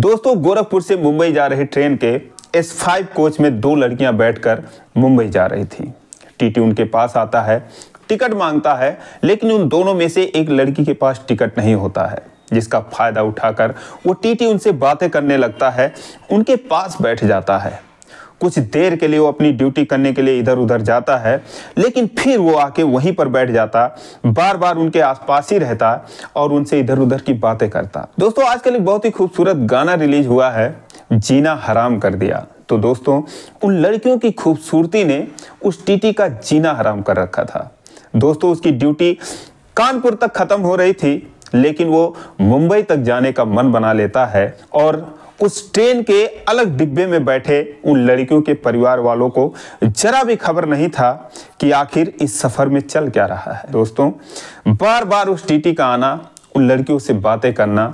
दोस्तों गोरखपुर से मुंबई जा रही ट्रेन के एस फाइव कोच में दो लड़कियां बैठकर मुंबई जा रही थी टीटी उनके पास आता है टिकट मांगता है लेकिन उन दोनों में से एक लड़की के पास टिकट नहीं होता है जिसका फायदा उठाकर वो टीटी उनसे बातें करने लगता है उनके पास बैठ जाता है कुछ देर के लिए वो अपनी ड्यूटी करने के लिए इधर उधर जाता है लेकिन फिर वो आके वहीं पर बैठ जाता बार बार उनके आसपास ही रहता और उनसे इधर उधर की बातें करता दोस्तों आजकल एक बहुत ही खूबसूरत गाना रिलीज हुआ है जीना हराम कर दिया तो दोस्तों उन लड़कियों की खूबसूरती ने उस टीटी का जीना हराम कर रखा था दोस्तों उसकी ड्यूटी कानपुर तक खत्म हो रही थी लेकिन वो मुंबई तक जाने का मन बना लेता है और उस ट्रेन के अलग डिब्बे में बैठे उन लड़कियों के परिवार वालों को जरा भी खबर नहीं था कि आखिर इस सफर में चल क्या रहा है दोस्तों बार बार उस टीटी का आना उन लड़कियों से बातें करना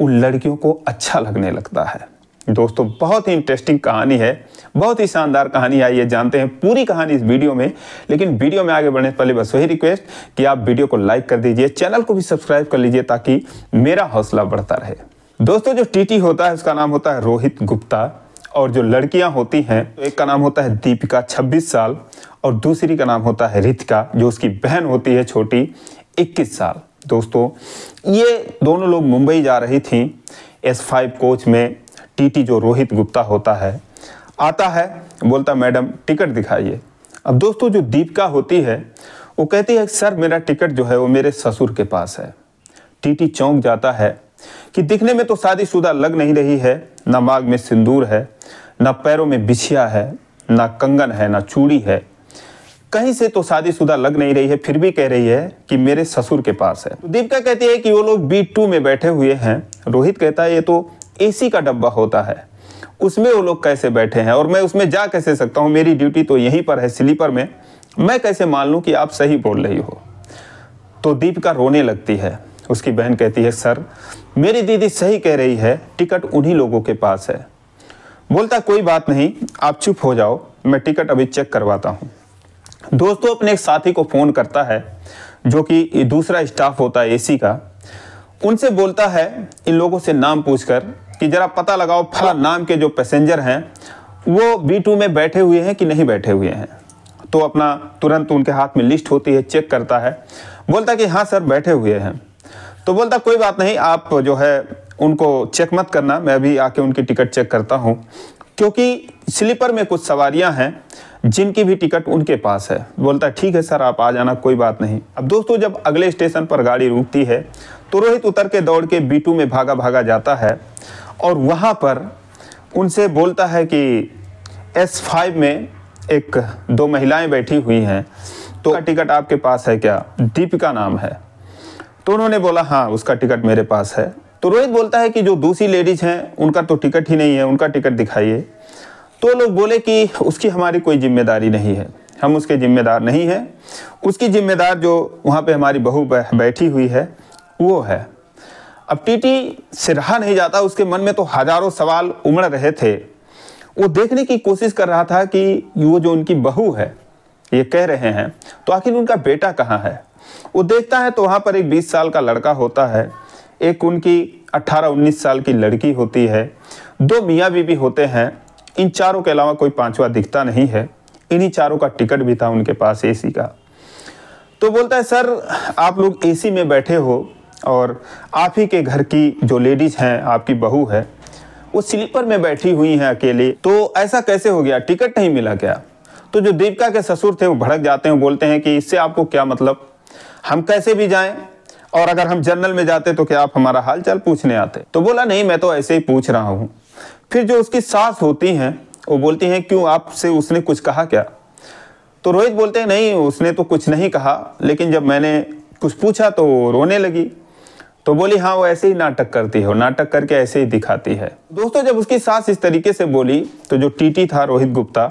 उन लड़कियों को अच्छा लगने लगता है दोस्तों बहुत ही इंटरेस्टिंग कहानी है बहुत ही शानदार कहानी आई है जानते हैं पूरी कहानी इस वीडियो में लेकिन वीडियो में आगे बढ़ने से पहले बस वही रिक्वेस्ट कि आप वीडियो को लाइक कर दीजिए चैनल को भी सब्सक्राइब कर लीजिए ताकि मेरा हौसला बढ़ता रहे दोस्तों जो टीटी होता है उसका नाम होता है रोहित गुप्ता और जो लड़कियां होती हैं एक का नाम होता है दीपिका 26 साल और दूसरी का नाम होता है रितिका जो उसकी बहन होती है छोटी 21 साल दोस्तों ये दोनों लोग मुंबई जा रही थी एस फाइव कोच में टीटी जो रोहित गुप्ता होता है आता है बोलता मैडम टिकट दिखाइए अब दोस्तों जो दीपिका होती है वो कहती है सर मेरा टिकट जो है वो मेरे ससुर के पास है टीटी चौंक जाता है कि दिखने में तो शादीशुदा लग नहीं रही है ना माग में सिंदूर है ना पैरों में बिछिया है ना कंगन है ना चूड़ी है कहीं से तो शादीशुदा लग नहीं रही है फिर भी कह रही है कि मेरे ससुर के पास है तो दीपिका कहती है कि वो लोग बी टू में बैठे हुए हैं रोहित कहता है ये तो एसी का डब्बा होता है उसमें वो लोग कैसे बैठे हैं और मैं उसमें जा कैसे सकता हूँ मेरी ड्यूटी तो यहीं पर है स्लीपर में मैं कैसे मान लूँ कि आप सही बोल रही हो तो दीपिका रोने लगती है उसकी बहन कहती है सर मेरी दीदी सही कह रही है टिकट उन्हीं लोगों के पास है बोलता कोई बात नहीं आप चुप हो जाओ मैं टिकट अभी चेक करवाता हूँ दोस्तों अपने एक साथी को फ़ोन करता है जो कि दूसरा स्टाफ होता है एसी का उनसे बोलता है इन लोगों से नाम पूछकर कि ज़रा पता लगाओ फला नाम के जो पैसेंजर हैं वो बी टू में बैठे हुए हैं कि नहीं बैठे हुए हैं तो अपना तुरंत उनके हाथ में लिस्ट होती है चेक करता है बोलता कि हाँ सर बैठे हुए हैं तो बोलता कोई बात नहीं आप जो है उनको चेक मत करना मैं अभी आके उनकी टिकट चेक करता हूँ क्योंकि स्लीपर में कुछ सवारियां हैं जिनकी भी टिकट उनके पास है बोलता ठीक है सर आप आ जाना कोई बात नहीं अब दोस्तों जब अगले स्टेशन पर गाड़ी रुकती है तो रोहित उतर के दौड़ के बी में भागा भागा जाता है और वहाँ पर उनसे बोलता है कि एस फाइव में एक दो महिलाएं बैठी हुई हैं तो टिकट आपके पास है क्या दीपिका नाम है तो उन्होंने बोला हाँ उसका टिकट मेरे पास है तो रोहित बोलता है कि जो दूसरी लेडीज हैं उनका तो टिकट ही नहीं है उनका टिकट दिखाइए तो लोग बोले कि उसकी हमारी कोई जिम्मेदारी नहीं है हम उसके जिम्मेदार नहीं हैं उसकी जिम्मेदार जो वहाँ पे हमारी बहू बैठी हुई है वो है अब टीटी से रहा नहीं जाता उसके मन में तो हजारों सवाल उमड़ रहे थे वो देखने की कोशिश कर रहा था कि वो जो उनकी बहू है ये कह रहे हैं तो आखिर उनका बेटा कहाँ है वो देखता है तो वहाँ पर एक बीस साल का लड़का होता है एक उनकी 18 उन्नीस साल की लड़की होती है दो मियाँ बीबी होते हैं इन चारों के अलावा कोई पांचवा दिखता नहीं है इन्हीं चारों का टिकट भी था उनके पास एसी का तो बोलता है सर आप लोग एसी में बैठे हो और आप ही के घर की जो लेडीज़ हैं आपकी बहू है वो स्लीपर में बैठी हुई हैं अकेले तो ऐसा कैसे हो गया टिकट नहीं मिला क्या तो जो दीपिका के ससुर थे वो भड़क जाते हैं बोलते हैं कि इससे आपको क्या मतलब हम कैसे भी जाएं और अगर हम जनरल में जाते तो क्या आप हमारा हाल चाल पूछने आते तो बोला नहीं मैं तो ऐसे ही पूछ रहा हूं फिर जो उसकी सास होती हैं वो बोलती हैं क्यों आपसे उसने कुछ कहा क्या तो रोहित बोलते हैं नहीं उसने तो कुछ नहीं कहा लेकिन जब मैंने कुछ पूछा तो रोने लगी तो बोली हाँ वो ऐसे ही नाटक करती है नाटक करके ऐसे ही दिखाती है दोस्तों जब उसकी सास इस तरीके से बोली तो जो टीटी था रोहित गुप्ता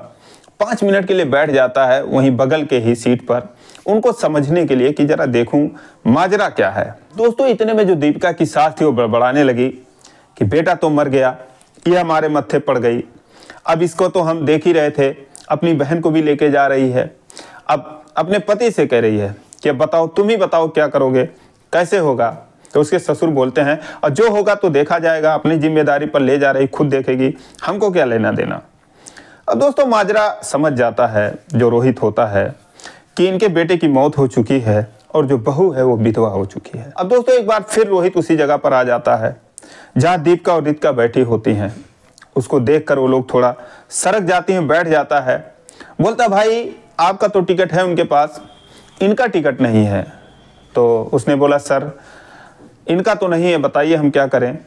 पाँच मिनट के लिए बैठ जाता है वहीं बगल के ही सीट पर उनको समझने के लिए कि जरा देखूं माजरा क्या है दोस्तों इतने में जो दीपिका की सास थी वो बड़बड़ाने लगी कि बेटा तो मर गया ये हमारे मत्थे पड़ गई अब इसको तो हम देख ही रहे थे अपनी बहन को भी लेके जा रही है अब अपने पति से कह रही है कि अब बताओ तुम ही बताओ क्या करोगे कैसे होगा तो उसके ससुर बोलते हैं और जो होगा तो देखा जाएगा अपनी जिम्मेदारी पर ले जा रही खुद देखेगी हमको क्या लेना देना अब दोस्तों माजरा समझ जाता है जो रोहित होता है कि इनके बेटे की मौत हो चुकी है और जो बहू है वो विधवा हो चुकी है अब दोस्तों एक बार फिर रोहित उसी जगह पर आ जाता है जहाँ दीपिका और रितिका बैठी होती हैं उसको देखकर वो लोग थोड़ा सड़क जाती हैं बैठ जाता है बोलता भाई आपका तो टिकट है उनके पास इनका टिकट नहीं है तो उसने बोला सर इनका तो नहीं है बताइए हम क्या करें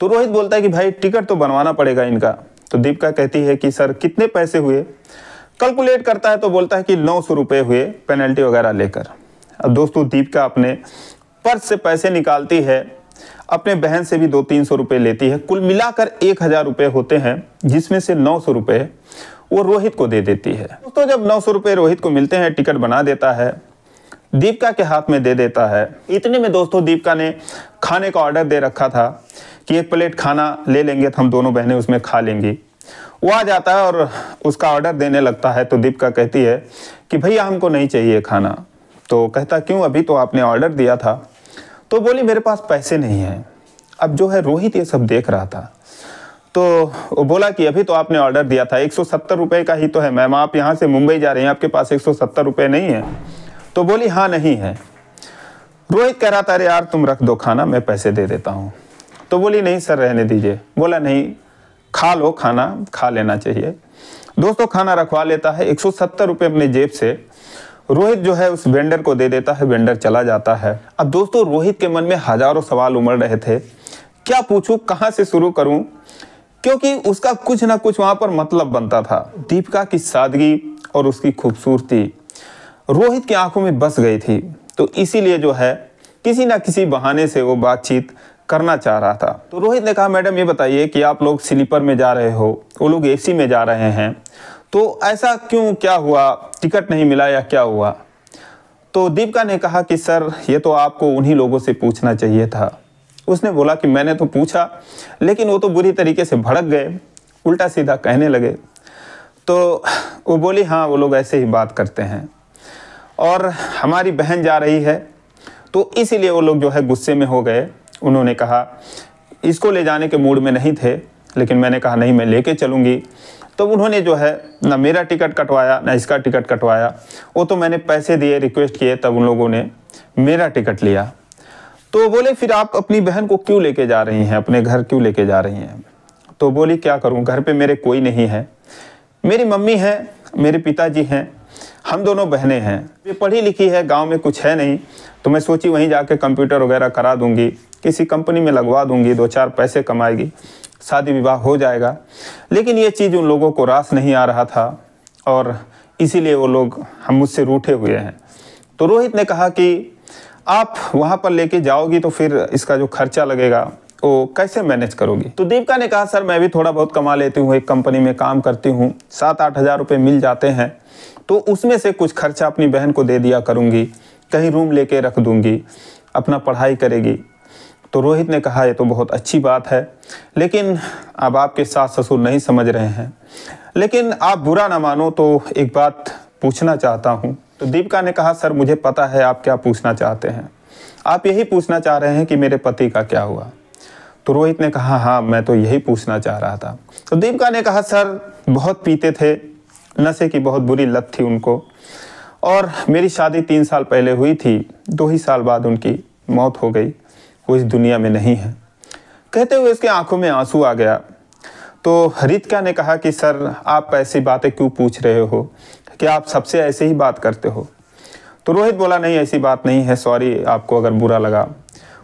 तो रोहित बोलता है कि भाई टिकट तो बनवाना पड़ेगा इनका तो दीपिका कहती है कि सर कितने पैसे हुए कैलकुलेट करता है तो बोलता है कि नौ सौ रुपये हुए पेनल्टी वगैरह लेकर अब दोस्तों दीपिका अपने पर्स से पैसे निकालती है अपने बहन से भी दो तीन सौ रुपये लेती है कुल मिलाकर एक हज़ार रुपये होते हैं जिसमें से नौ सौ रुपये वो रोहित को दे देती है दोस्तों जब नौ सौ रुपये रोहित को मिलते हैं टिकट बना देता है दीपिका के हाथ में दे देता है इतने में दोस्तों दीपिका ने खाने का ऑर्डर दे रखा था कि एक प्लेट खाना ले लेंगे तो हम दोनों बहनें उसमें खा लेंगी वो आ जाता है और उसका ऑर्डर देने लगता है तो दीपिका कहती है कि भैया हमको नहीं चाहिए खाना तो कहता क्यों अभी तो आपने ऑर्डर दिया था तो बोली मेरे पास पैसे नहीं हैं अब जो है रोहित ये सब देख रहा था तो वो बोला कि अभी तो आपने ऑर्डर दिया था एक सौ का ही तो है मैम आप यहाँ से मुंबई जा रहे हैं आपके पास एक सौ नहीं है तो बोली हाँ नहीं है रोहित कह रहा था अरे यार तुम रख दो खाना मैं पैसे दे देता हूँ तो बोली नहीं सर रहने दीजिए बोला नहीं खा लो खाना खा लेना चाहिए दोस्तों खाना रखवा लेता है एक सौ अपने जेब से रोहित जो है उस वेंडर को दे देता है वेंडर चला जाता है अब दोस्तों रोहित के मन में हजारों सवाल उमड़ रहे थे क्या पूछूं कहाँ से शुरू करूं क्योंकि उसका कुछ ना कुछ वहां पर मतलब बनता था दीपिका की सादगी और उसकी खूबसूरती रोहित की आंखों में बस गई थी तो इसीलिए जो है किसी ना किसी बहाने से वो बातचीत करना चाह रहा था तो रोहित ने कहा मैडम ये बताइए कि आप लोग स्लीपर में जा रहे हो वो लोग एसी में जा रहे हैं तो ऐसा क्यों क्या हुआ टिकट नहीं मिला या क्या हुआ तो दीपिका ने कहा कि सर ये तो आपको उन्हीं लोगों से पूछना चाहिए था उसने बोला कि मैंने तो पूछा लेकिन वो तो बुरी तरीके से भड़क गए उल्टा सीधा कहने लगे तो वो बोली हाँ वो लोग ऐसे ही बात करते हैं और हमारी बहन जा रही है तो इसीलिए वो लोग जो है गुस्से में हो गए उन्होंने कहा इसको ले जाने के मूड में नहीं थे लेकिन मैंने कहा नहीं मैं लेके चलूँगी तो उन्होंने जो है ना मेरा टिकट कटवाया ना इसका टिकट कटवाया वो तो मैंने पैसे दिए रिक्वेस्ट किए तब उन लोगों ने मेरा टिकट लिया तो बोले फिर आप अपनी बहन को क्यों लेके जा रही हैं अपने घर क्यों लेके जा रही हैं तो बोली क्या करूं घर पे मेरे कोई नहीं है मेरी मम्मी हैं मेरे पिताजी हैं हम दोनों बहनें हैं ये पढ़ी लिखी है गांव में कुछ है नहीं तो मैं सोची वहीं जाके कंप्यूटर वगैरह करा दूंगी किसी कंपनी में लगवा दूंगी दो चार पैसे कमाएगी शादी विवाह हो जाएगा लेकिन ये चीज़ उन लोगों को रास नहीं आ रहा था और इसीलिए वो लोग हम मुझसे रूठे हुए हैं तो रोहित ने कहा कि आप वहाँ पर लेके जाओगी तो फिर इसका जो खर्चा लगेगा को कैसे मैनेज करोगी तो दीपिका ने कहा सर मैं भी थोड़ा बहुत कमा लेती हूँ एक कंपनी में काम करती हूँ सात आठ हज़ार रुपये मिल जाते हैं तो उसमें से कुछ खर्चा अपनी बहन को दे दिया करूँगी कहीं रूम लेके रख दूँगी अपना पढ़ाई करेगी तो रोहित ने कहा ये तो बहुत अच्छी बात है लेकिन अब आपके सास ससुर नहीं समझ रहे हैं लेकिन आप बुरा ना मानो तो एक बात पूछना चाहता हूँ तो दीपिका ने कहा सर मुझे पता है आप क्या पूछना चाहते हैं आप यही पूछना चाह रहे हैं कि मेरे पति का क्या हुआ तो रोहित ने कहा हाँ मैं तो यही पूछना चाह रहा था तो दीपिका ने कहा सर बहुत पीते थे नशे की बहुत बुरी लत थी उनको और मेरी शादी तीन साल पहले हुई थी दो ही साल बाद उनकी मौत हो गई वो इस दुनिया में नहीं है कहते हुए उसके आंखों में आंसू आ गया तो रितिका ने कहा कि सर आप ऐसी बातें क्यों पूछ रहे हो कि आप सबसे ऐसे ही बात करते हो तो रोहित बोला नहीं ऐसी बात नहीं है सॉरी आपको अगर बुरा लगा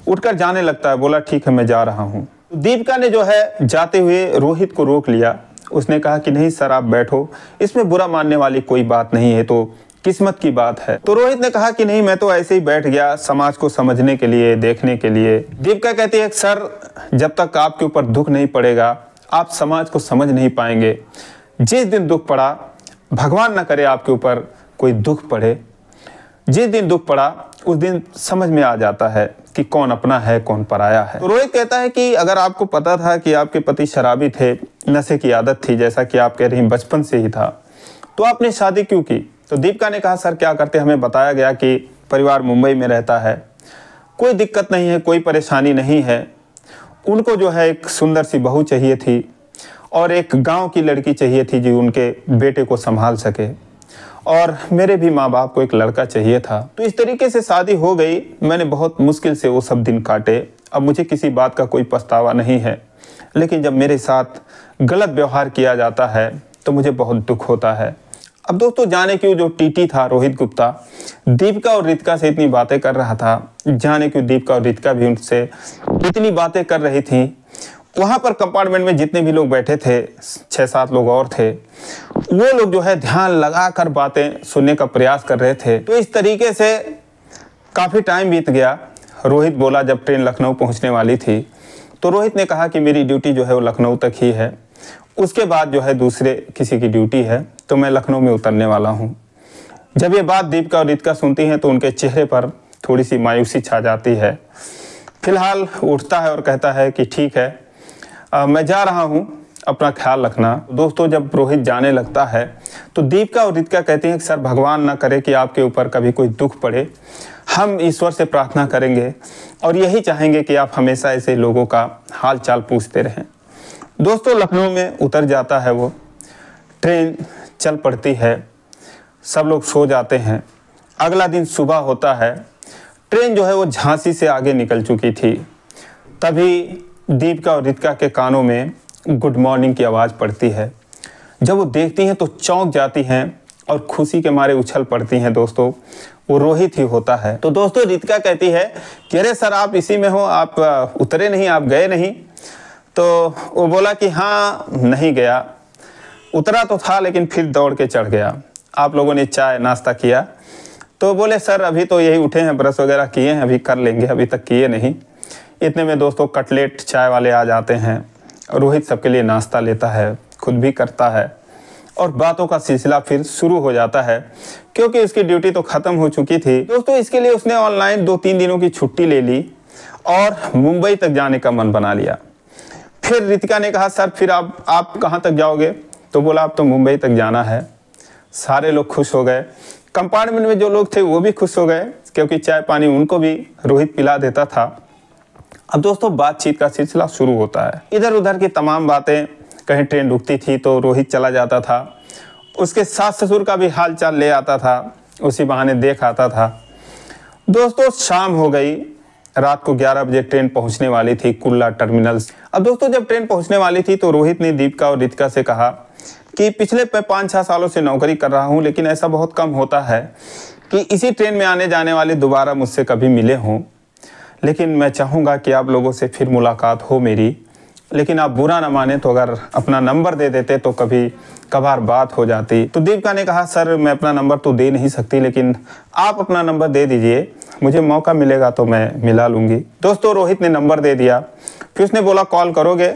उठकर जाने लगता है बोला ठीक है मैं जा रहा हूँ दीपिका ने जो है जाते हुए रोहित को रोक लिया उसने कहा कि नहीं सर आप बैठो इसमें बुरा मानने वाली कोई बात नहीं है तो किस्मत की बात है तो रोहित ने कहा कि नहीं मैं तो ऐसे ही बैठ गया समाज को समझने के लिए देखने के लिए दीपिका कहती है सर जब तक आपके ऊपर दुख नहीं पड़ेगा आप समाज को समझ नहीं पाएंगे जिस दिन दुख पड़ा भगवान ना करे आपके ऊपर कोई दुख पड़े जिस दिन दुख पड़ा उस दिन समझ में आ जाता है कि कौन अपना है कौन पराया है तो रोहित कहता है कि अगर आपको पता था कि आपके पति शराबी थे नशे की आदत थी जैसा कि आप कह रही बचपन से ही था तो आपने शादी क्यों की तो दीपिका ने कहा सर क्या करते हमें बताया गया कि परिवार मुंबई में रहता है कोई दिक्कत नहीं है कोई परेशानी नहीं है उनको जो है एक सुंदर सी बहू चाहिए थी और एक गांव की लड़की चाहिए थी जो उनके बेटे को संभाल सके और मेरे भी माँ बाप को एक लड़का चाहिए था तो इस तरीके से शादी हो गई मैंने बहुत मुश्किल से वो सब दिन काटे अब मुझे किसी बात का कोई पछतावा नहीं है लेकिन जब मेरे साथ गलत व्यवहार किया जाता है तो मुझे बहुत दुख होता है अब दोस्तों जाने क्यों जो टीटी था रोहित गुप्ता दीपिका और रितिका से इतनी बातें कर रहा था जाने क्यों दीपिका और रितिका भी उनसे इतनी बातें कर रही थी वहाँ पर कंपार्टमेंट में जितने भी लोग बैठे थे छः सात लोग और थे वो लोग जो है ध्यान लगा कर बातें सुनने का प्रयास कर रहे थे तो इस तरीके से काफ़ी टाइम बीत गया रोहित बोला जब ट्रेन लखनऊ पहुँचने वाली थी तो रोहित ने कहा कि मेरी ड्यूटी जो है वो लखनऊ तक ही है उसके बाद जो है दूसरे किसी की ड्यूटी है तो मैं लखनऊ में उतरने वाला हूँ जब ये बात दीपिका और रितिका सुनती हैं तो उनके चेहरे पर थोड़ी सी मायूसी छा जाती है फिलहाल उठता है और कहता है कि ठीक है आ, मैं जा रहा हूँ अपना ख्याल रखना दोस्तों जब रोहित जाने लगता है तो दीपिका और रितिका कहती हैं कि सर भगवान ना करे कि आपके ऊपर कभी कोई दुख पड़े हम ईश्वर से प्रार्थना करेंगे और यही चाहेंगे कि आप हमेशा ऐसे लोगों का हाल चाल पूछते रहें दोस्तों लखनऊ में उतर जाता है वो ट्रेन चल पड़ती है सब लोग सो जाते हैं अगला दिन सुबह होता है ट्रेन जो है वो झांसी से आगे निकल चुकी थी तभी दीपिका और रितिका के कानों में गुड मॉर्निंग की आवाज़ पड़ती है जब वो देखती हैं तो चौंक जाती हैं और खुशी के मारे उछल पड़ती हैं दोस्तों वो रोहित ही होता है तो दोस्तों रितिका कहती है कि अरे सर आप इसी में हो आप उतरे नहीं आप गए नहीं तो वो बोला कि हाँ नहीं गया उतरा तो था लेकिन फिर दौड़ के चढ़ गया आप लोगों ने चाय नाश्ता किया तो बोले सर अभी तो यही उठे हैं ब्रश वगैरह किए हैं अभी कर लेंगे अभी तक किए नहीं इतने में दोस्तों कटलेट चाय वाले आ जाते हैं रोहित सबके लिए नाश्ता लेता है खुद भी करता है और बातों का सिलसिला फिर शुरू हो जाता है क्योंकि इसकी ड्यूटी तो ख़त्म हो चुकी थी दोस्तों इसके लिए उसने ऑनलाइन दो तीन दिनों की छुट्टी ले ली और मुंबई तक जाने का मन बना लिया फिर रितिका ने कहा सर फिर आप आप कहाँ तक जाओगे तो बोला आप तो मुंबई तक जाना है सारे लोग खुश हो गए कंपार्टमेंट में जो लोग थे वो भी खुश हो गए क्योंकि चाय पानी उनको भी रोहित पिला देता था अब दोस्तों बातचीत का सिलसिला शुरू होता है इधर उधर की तमाम बातें कहीं ट्रेन रुकती थी तो रोहित चला जाता था उसके सास ससुर का भी हाल चाल ले आता था उसी बहाने देख आता था दोस्तों शाम हो गई रात को 11 बजे ट्रेन पहुंचने वाली थी कुल्ला टर्मिनल अब दोस्तों जब ट्रेन पहुंचने वाली थी तो रोहित ने दीपिका और रितिका से कहा कि पिछले पाँच छः सालों से नौकरी कर रहा हूँ लेकिन ऐसा बहुत कम होता है कि इसी ट्रेन में आने जाने वाले दोबारा मुझसे कभी मिले हों लेकिन मैं चाहूँगा कि आप लोगों से फिर मुलाकात हो मेरी लेकिन आप बुरा ना माने तो अगर अपना नंबर दे देते तो कभी कभार बात हो जाती तो दीपिका ने कहा सर मैं अपना नंबर तो दे नहीं सकती लेकिन आप अपना नंबर दे दीजिए मुझे मौका मिलेगा तो मैं मिला लूँगी दोस्तों रोहित ने नंबर दे दिया फिर उसने बोला कॉल करोगे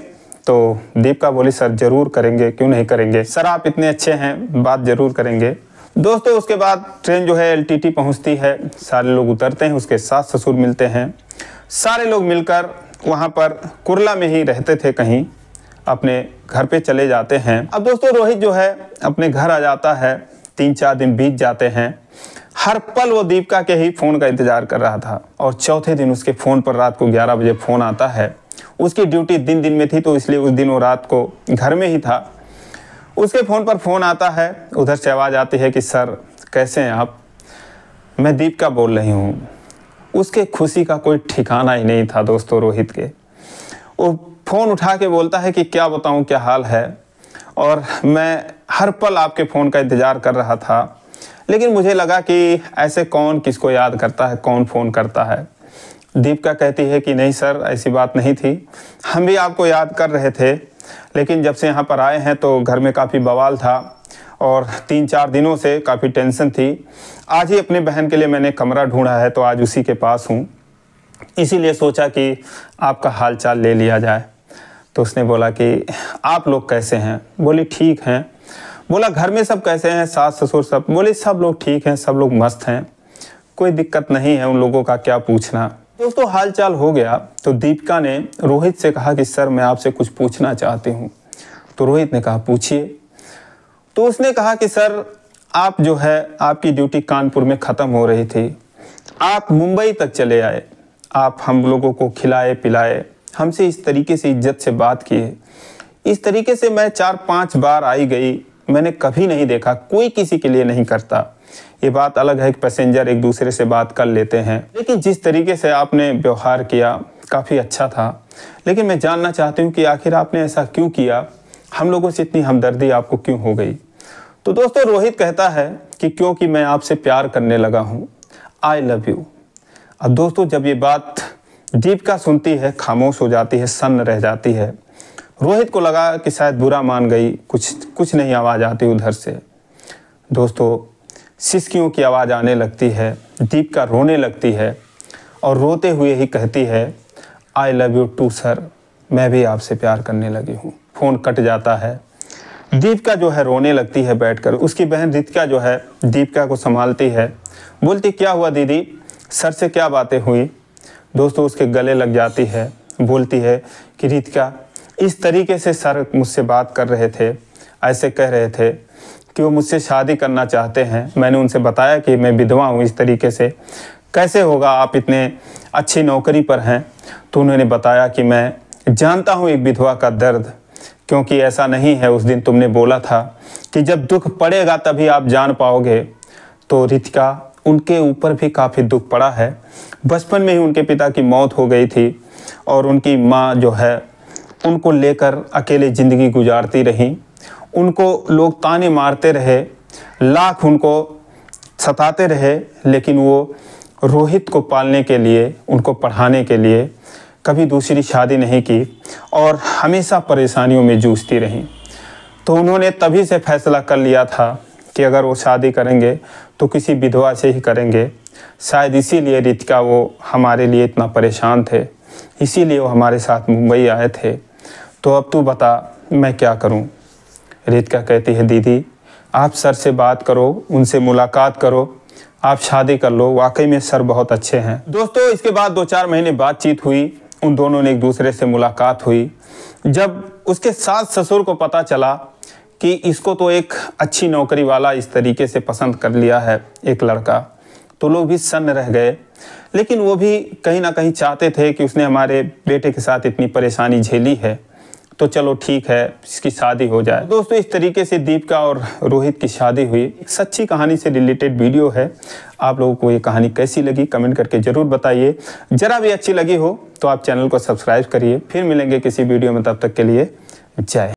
तो दीपिका बोली सर ज़रूर करेंगे क्यों नहीं करेंगे सर आप इतने अच्छे हैं बात ज़रूर करेंगे दोस्तों उसके बाद ट्रेन जो है टी पहुंचती है सारे लोग उतरते हैं उसके सास ससुर मिलते हैं सारे लोग मिलकर वहाँ पर कुरला में ही रहते थे कहीं अपने घर पे चले जाते हैं अब दोस्तों रोहित जो है अपने घर आ जाता है तीन चार दिन बीत जाते हैं हर पल वो दीपिका के ही फ़ोन का इंतज़ार कर रहा था और चौथे दिन उसके फ़ोन पर रात को 11 बजे फ़ोन आता है उसकी ड्यूटी दिन दिन में थी तो इसलिए उस दिन वो रात को घर में ही था उसके फ़ोन पर फ़ोन आता है उधर से आवाज़ आती है कि सर कैसे हैं आप मैं दीपिका बोल रही हूँ उसके खुशी का कोई ठिकाना ही नहीं था दोस्तों रोहित के वो फ़ोन उठा के बोलता है कि क्या बताऊँ क्या हाल है और मैं हर पल आपके फ़ोन का इंतज़ार कर रहा था लेकिन मुझे लगा कि ऐसे कौन किसको याद करता है कौन फ़ोन करता है दीपिका कहती है कि नहीं सर ऐसी बात नहीं थी हम भी आपको याद कर रहे थे लेकिन जब से यहाँ पर आए हैं तो घर में काफ़ी बवाल था और तीन चार दिनों से काफ़ी टेंशन थी आज ही अपने बहन के लिए मैंने कमरा ढूंढा है तो आज उसी के पास हूँ इसीलिए सोचा कि आपका हाल चाल ले लिया जाए तो उसने बोला कि आप लोग कैसे हैं बोली ठीक हैं बोला घर में सब कैसे हैं सास ससुर सब बोले सब लोग ठीक हैं सब लोग मस्त हैं कोई दिक्कत नहीं है उन लोगों का क्या पूछना दोस्तों हाल चाल हो गया तो दीपिका ने रोहित से कहा कि सर मैं आपसे कुछ पूछना चाहती हूँ तो रोहित ने कहा पूछिए तो उसने कहा कि सर आप जो है आपकी ड्यूटी कानपुर में ख़त्म हो रही थी आप मुंबई तक चले आए आप हम लोगों को खिलाए पिलाए हमसे इस तरीके से इज्जत से बात किए इस तरीके से मैं चार पांच बार आई गई मैंने कभी नहीं देखा कोई किसी के लिए नहीं करता ये बात अलग है कि पैसेंजर एक दूसरे से बात कर लेते हैं लेकिन जिस तरीके से आपने व्यवहार किया काफ़ी अच्छा था लेकिन मैं जानना चाहती हूँ कि आखिर आपने ऐसा क्यों किया हम लोगों से इतनी हमदर्दी आपको क्यों हो गई तो दोस्तों रोहित कहता है कि क्योंकि मैं आपसे प्यार करने लगा हूँ आई लव यू अब दोस्तों जब ये बात दीपिका सुनती है खामोश हो जाती है सन्न रह जाती है रोहित को लगा कि शायद बुरा मान गई कुछ कुछ नहीं आवाज़ आती उधर से दोस्तों सिसकियों की आवाज़ आने लगती है दीपिका रोने लगती है और रोते हुए ही कहती है I love you too sir मैं भी आपसे प्यार करने लगी हूँ फ़ोन कट जाता है दीपिका जो है रोने लगती है बैठकर उसकी बहन रितिका जो है दीपिका को संभालती है बोलती क्या हुआ दीदी सर से क्या बातें हुई दोस्तों उसके गले लग जाती है बोलती है कि रितिका इस तरीके से सर मुझसे बात कर रहे थे ऐसे कह रहे थे कि वो मुझसे शादी करना चाहते हैं मैंने उनसे बताया कि मैं विधवा हूँ इस तरीके से कैसे होगा आप इतने अच्छी नौकरी पर हैं तो उन्होंने बताया कि मैं जानता हूँ एक विधवा का दर्द क्योंकि ऐसा नहीं है उस दिन तुमने बोला था कि जब दुख पड़ेगा तभी आप जान पाओगे तो रितिका उनके ऊपर भी काफ़ी दुख पड़ा है बचपन में ही उनके पिता की मौत हो गई थी और उनकी माँ जो है उनको लेकर अकेले ज़िंदगी गुजारती रहीं उनको लोग ताने मारते रहे लाख उनको सताते रहे लेकिन वो रोहित को पालने के लिए उनको पढ़ाने के लिए कभी दूसरी शादी नहीं की और हमेशा परेशानियों में जूझती रहीं तो उन्होंने तभी से फैसला कर लिया था कि अगर वो शादी करेंगे तो किसी विधवा से ही करेंगे शायद इसीलिए रितिका वो हमारे लिए इतना परेशान थे इसीलिए वो हमारे साथ मुंबई आए थे तो अब तू बता मैं क्या करूं? रितिका कहती है दीदी आप सर से बात करो उनसे मुलाकात करो आप शादी कर लो वाकई में सर बहुत अच्छे हैं दोस्तों इसके बाद दो चार महीने बातचीत हुई उन दोनों ने एक दूसरे से मुलाकात हुई जब उसके सास ससुर को पता चला कि इसको तो एक अच्छी नौकरी वाला इस तरीके से पसंद कर लिया है एक लड़का तो लोग भी सन्न रह गए लेकिन वो भी कहीं ना कहीं चाहते थे कि उसने हमारे बेटे के साथ इतनी परेशानी झेली है तो चलो ठीक है इसकी शादी हो जाए दोस्तों इस तरीके से दीपिका और रोहित की शादी हुई एक सच्ची कहानी से रिलेटेड वीडियो है आप लोगों को ये कहानी कैसी लगी कमेंट करके ज़रूर बताइए ज़रा भी अच्छी लगी हो तो आप चैनल को सब्सक्राइब करिए फिर मिलेंगे किसी वीडियो में तब तक के लिए जय